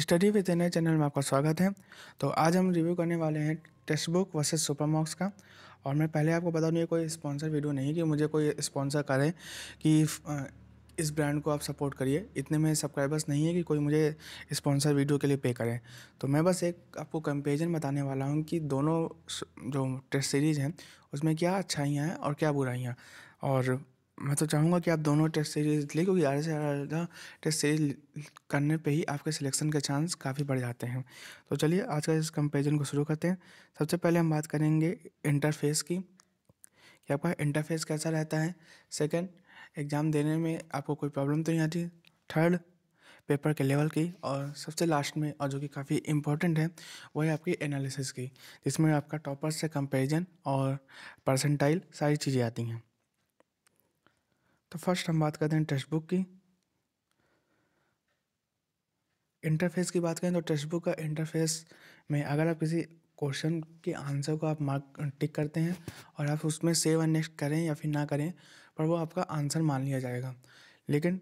study with N channel में आपका स्वागत है तो आज हम रिव्यू करने वाले हैं textbook versus super mocks का और मैं पहले आपको बता दूँ ये कोई स्पॉन्सर वीडियो नहीं कि मुझे कोई स्पॉन्सर करे कि इस ब्रांड को आप सपोर्ट करिए इतने में सब्सक्राइबर्स नहीं है कि कोई मुझे स्पॉन्सर वीडियो के लिए पे करें तो मैं बस एक आपको कंपेरिजन बताने वाला हूँ कि दोनों जो टेस्ट सीरीज़ हैं उसमें क्या अच्छाइयाँ हैं और क्या बुराइयाँ और मैं तो चाहूँगा कि आप दोनों टेस्ट सीरीज़ लें क्योंकि ज़्यादा से ज़्यादा टेस्ट सीरीज करने पे ही आपके सिलेक्शन के चांस काफ़ी बढ़ जाते हैं तो चलिए आज का इस कंपेरिजन को शुरू करते हैं सबसे पहले हम बात करेंगे इंटरफेस की कि आपका इंटरफेस कैसा रहता है सेकंड एग्ज़ाम देने में आपको कोई प्रॉब्लम तो नहीं आती थर्ड पेपर के लेवल की और सबसे लास्ट में और जो कि काफ़ी इम्पोर्टेंट है वो है आपकी एनालिसिस की जिसमें आपका टॉपर से कंपेरिजन और परसेंटाइल सारी चीज़ें आती हैं तो फर्स्ट हम बात करते हैं टेक्स्ट बुक की इंटरफेस की बात करें तो टेक्स्ट बुक का इंटरफेस में अगर आप किसी क्वेश्चन के आंसर को आप मार्क टिक करते हैं और आप उसमें सेव एंड नेक्स्ट करें या फिर ना करें पर वो आपका आंसर मान लिया जाएगा लेकिन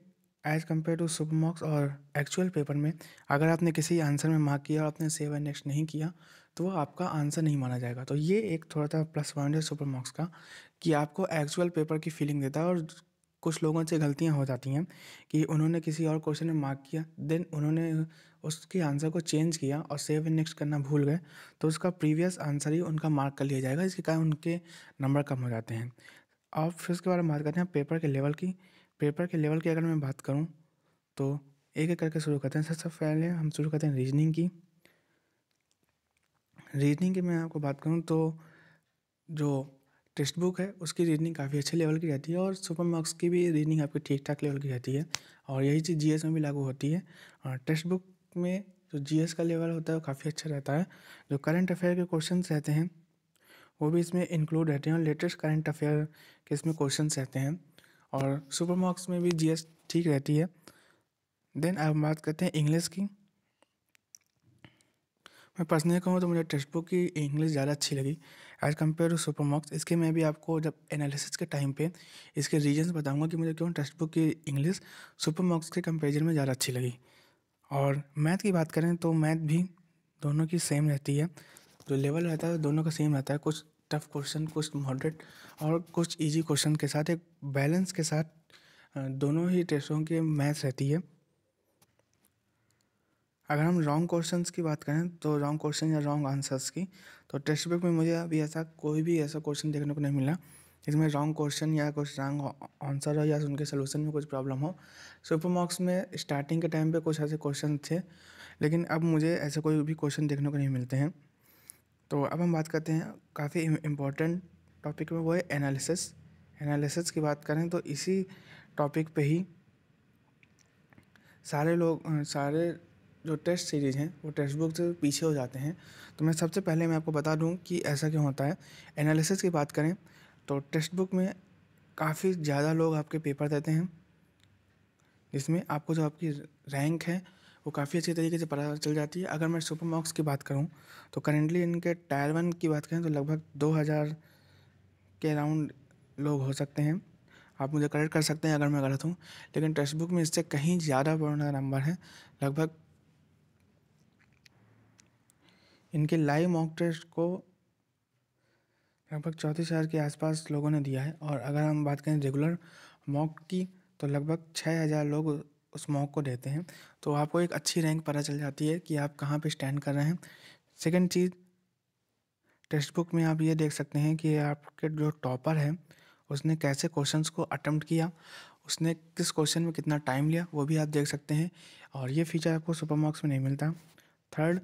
as compare to super marks और एक्चुअल पेपर में अगर आपने किसी आंसर में मार्क किया और आपने सेव एंड नेक्स्ट नहीं किया तो वो आपका आंसर नहीं माना जाएगा तो ये एक थोड़ा सा प्लस पॉइंट है सुपर मार्क्स का कि आपको एक्चुअल पेपर की फीलिंग देता है और कुछ लोगों से गलतियाँ हो जाती हैं कि उन्होंने किसी और क्वेश्चन में मार्क किया देन उन्होंने उसके आंसर को चेंज किया और सेव इन नेक्स्ट करना भूल गए तो उसका प्रीवियस आंसर ही उनका मार्क कर लिया जाएगा इसके कारण उनके नंबर कम हो जाते हैं और फिर उसके बारे में बात करते हैं पेपर के लेवल की पेपर के लेवल की अगर मैं बात करूँ तो एक एक करके शुरू करते हैं सबसे पहले हम शुरू करते हैं रीजनिंग की रीजनिंग की मैं आपको बात करूँ तो जो टेक्स्ट बुक है उसकी रीडिंग काफ़ी अच्छे लेवल की रहती है और सुपर मार्क्स की भी रीडिंग आपकी ठीक ठाक लेवल की रहती है और यही चीज़ जीएस में भी लागू होती है और टेक्स्ट बुक में जो जीएस का लेवल होता है वो काफ़ी अच्छा रहता है जो करंट अफेयर के क्वेश्चन रहते हैं वो भी इसमें इंक्लूड रहते हैं और लेटेस्ट करंट अफेयर के इसमें क्वेश्चन रहते हैं और सुपर मार्क्स में भी जी ठीक रहती है देन अब बात करते हैं इंग्लिश की मैं पर्सनली कहूँ तो मुझे टेक्स्ट बुक की इंग्लिश ज़्यादा अच्छी लगी as compare to super marks इसके मैं भी आपको जब एनालिसिस के टाइम पे इसके रीजन बताऊंगा कि मुझे क्यों टेक्स्ट बुक की इंग्लिश मार्क्स के कंपेरिजन में ज़्यादा अच्छी लगी और मैथ की बात करें तो मैथ भी दोनों की सेम रहती है जो लेवल रहता है दोनों का सेम रहता है कुछ टफ क्वेश्चन कुछ मॉडरेट और कुछ ईजी क्वेश्चन के साथ एक बैलेंस के साथ दोनों ही टेस्टों की मैथ्स रहती है अगर हम रॉन्ग क्वेश्चंस की बात करें तो रॉन्ग क्वेश्चन या रॉन्ग आंसर्स की तो टेक्स्ट बुक में मुझे अभी ऐसा कोई भी ऐसा क्वेश्चन देखने को नहीं मिला जिसमें रॉन्ग क्वेश्चन या कुछ रॉन्ग आंसर हो या उनके सोल्यूशन में कुछ प्रॉब्लम हो सुपर मार्क्स में स्टार्टिंग के टाइम पे कुछ ऐसे क्वेश्चन थे लेकिन अब मुझे ऐसे कोई भी क्वेश्चन देखने को नहीं मिलते हैं तो अब हम बात करते हैं काफ़ी इम्पोर्टेंट टॉपिक में वो है एनालिसिस एनालिसिस की बात करें तो इसी टॉपिक पे ही सारे लोग सारे जो टेस्ट सीरीज़ हैं वो टेक्स्ट बुक से पीछे हो जाते हैं तो मैं सबसे पहले मैं आपको बता दूं कि ऐसा क्यों होता है एनालिसिस की बात करें तो टेक्स्ट बुक में काफ़ी ज़्यादा लोग आपके पेपर देते हैं जिसमें आपको जो आपकी रैंक है वो काफ़ी अच्छी तरीके से पता चल जाती है अगर मैं सुपर मार्क्स की बात करूँ तो करेंटली इनके टायर वन की बात करें तो लगभग दो हज़ार के अराउंड लोग हो सकते हैं आप मुझे करेक्ट कर सकते हैं अगर मैं गलत हूँ लेकिन टेक्स्ट बुक में इससे कहीं ज़्यादा बड़ा नंबर है लगभग इनके लाइव मॉक टेस्ट को लगभग चौंतीस हज़ार के आसपास लोगों ने दिया है और अगर हम बात करें रेगुलर मॉक की तो लगभग छः हज़ार लोग उस मॉक को देते हैं तो आपको एक अच्छी रैंक पता चल जाती है कि आप कहाँ पे स्टैंड कर रहे हैं सेकंड चीज़ टेक्स्ट बुक में आप ये देख सकते हैं कि आपके जो टॉपर है उसने कैसे क्वेश्चंस को अटम्प्ट किया उसने किस क्वेश्चन में कितना टाइम लिया वो भी आप देख सकते हैं और ये फीचर आपको सुपर मॉक्स में नहीं मिलता थर्ड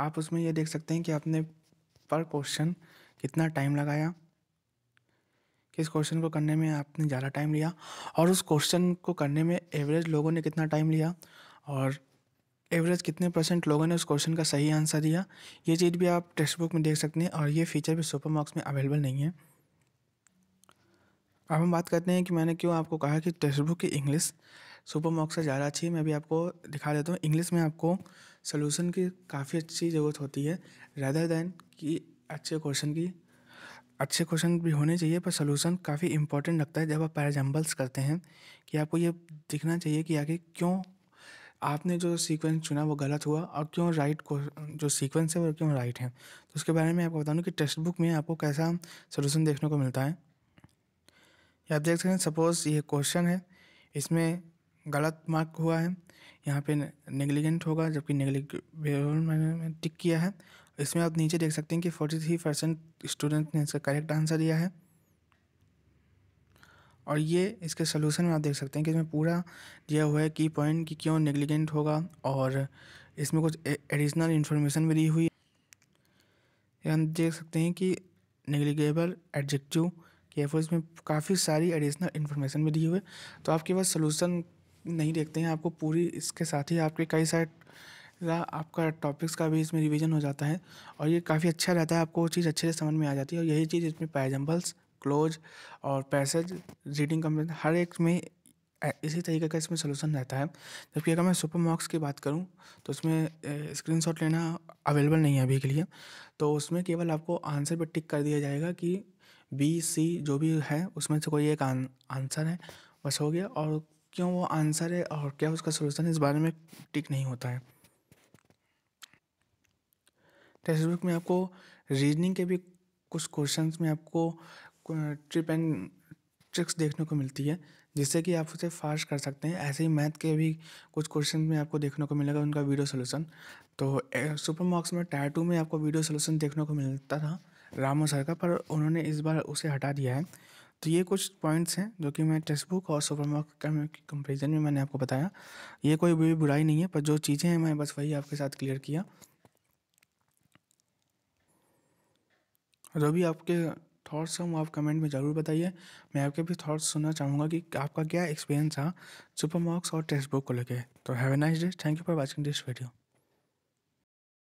आप उसमें यह देख सकते हैं कि आपने पर क्वेश्चन कितना टाइम लगाया किस क्वेश्चन को करने में आपने ज़्यादा टाइम लिया और उस क्वेश्चन को करने में एवरेज लोगों ने कितना टाइम लिया और एवरेज कितने परसेंट लोगों ने उस क्वेश्चन का सही आंसर दिया ये चीज़ भी आप टेक्स्ट बुक में देख सकते हैं और ये फीचर भी सुपर मार्क्स में अवेलेबल नहीं है अब हम बात करते हैं कि मैंने क्यों आपको कहा कि टेक्स्ट बुक की इंग्लिश सुपर मार्क्स से ज़्यादा अच्छी है मैं भी आपको दिखा देता हूँ इंग्लिश में आपको सोल्यूशन की काफ़ी अच्छी ज़रूरत होती है रैदर दैन कि अच्छे क्वेश्चन की अच्छे क्वेश्चन भी होने चाहिए पर सोल्यूशन काफ़ी इंपॉर्टेंट लगता है जब आप पैराजम्बल्स करते हैं कि आपको ये दिखना चाहिए कि आगे क्यों आपने जो सीक्वेंस चुना वो गलत हुआ और क्यों राइट को जो सीक्वेंस है वो क्यों राइट है तो उसके बारे में आपको बता दूँ कि टेक्स्ट बुक में आपको कैसा सोल्यूशन देखने को मिलता है या आप देख सकते हैं सपोज़ ये क्वेश्चन है इसमें गलत मार्क हुआ है यहाँ पे नेग्लिजेंट होगा जबकि नेग्लिबल मैंने टिक किया है इसमें आप नीचे देख सकते हैं कि फोर्टी थ्री परसेंट स्टूडेंट ने इसका करेक्ट आंसर दिया है और ये इसके सोल्यूशन में आप देख सकते हैं कि इसमें पूरा दिया हुआ है की पॉइंट कि क्यों नेग्लिजेंट होगा और इसमें कुछ एडिशनल इन्फॉर्मेशन भी दी हुई है हम देख सकते हैं कि नेग्लिगेबल एडजेक्टिव के एफर्स में काफ़ी सारी एडिशनल इन्फॉर्मेशन भी दी हुई है तो आपके पास सोल्यूशन नहीं देखते हैं आपको पूरी इसके साथ ही आपके कई सारे आपका टॉपिक्स का भी इसमें रिवीजन हो जाता है और ये काफ़ी अच्छा रहता है आपको वो चीज़ अच्छे से समझ में आ जाती है और यही चीज़ इसमें पैजम्बल्स क्लोज और पैसेज रीडिंग कंप्लेन हर एक में इसी तरीके का इसमें सोल्यूशन रहता है जबकि अगर मैं सुपर मॉक्स की बात करूं तो उसमें स्क्रीन लेना अवेलेबल नहीं है अभी के लिए तो उसमें केवल आपको आंसर पर टिक कर दिया जाएगा कि बी सी जो भी है उसमें से कोई एक आंसर है बस हो गया और क्यों वो आंसर है और क्या उसका सोल्यूशन है इस बारे में टिक नहीं होता है टेक्स्ट बुक में आपको रीजनिंग के भी कुछ क्वेश्चन में आपको ट्रिप एंड ट्रिक्स देखने को मिलती है जिससे कि आप उसे फास्ट कर सकते हैं ऐसे ही मैथ के भी कुछ क्वेश्चन में आपको देखने को मिलेगा उनका वीडियो सोल्यूशन तो सुपर मार्क्स में टायर टू में आपको वीडियो सोल्यूशन देखने को मिलता था रामो सर का पर उन्होंने इस बार उसे हटा दिया है तो ये कुछ पॉइंट्स हैं जो कि मैं टेक्स्ट बुक और सुपर मार्केट कंपेरिजन में मैंने आपको बताया ये कोई भी बुराई नहीं है पर जो चीज़ें हैं मैं बस वही आपके साथ क्लियर किया जो भी आपके थॉट्स हैं वो आप कमेंट में ज़रूर बताइए मैं आपके भी थॉट्स सुनना चाहूँगा कि आपका क्या एक्सपीरियंस था सुपर मार्क्स और टेक्स्ट बुक को लेकर तो have a nice day thank you for watching this video